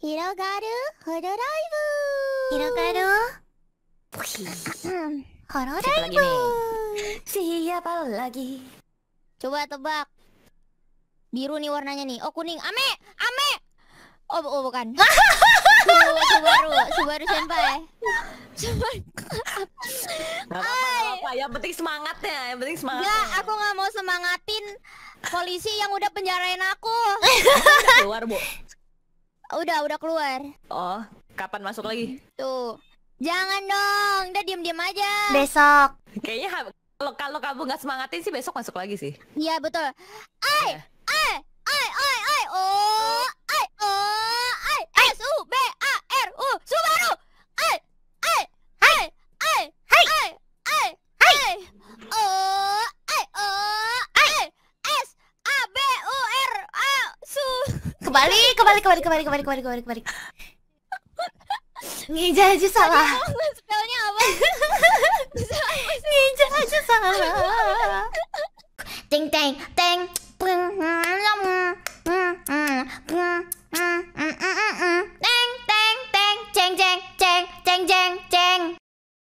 広がるホロライブ広がる Horor lagi Siapa lagi? Coba tebak. Biru nih warnanya nih. Oh kuning. Ame, Ame. Oh, oh bukan. Subaru, Subaru senpai. Subaru. Gak apa-apa, yang penting semangatnya, yang penting semangat. Enggak, aku nggak mau semangatin polisi yang udah penjarain aku. Keluar, Bu udah, udah keluar. Oh, kapan masuk lagi? Tuh. Jangan dong, udah diem-diem aja. Besok. Kayaknya kalau kalau kamu nggak semangatin sih besok masuk lagi sih. Iya, betul. Ay! Yeah. Kembali, kembali, kembali, kembali, kembali, kembali, kembali, kembali. Ngeja aja salah. Spellnya apa? Ngeja aja salah. Ting teng teng. Teng teng teng ceng ceng ceng ceng ceng ceng.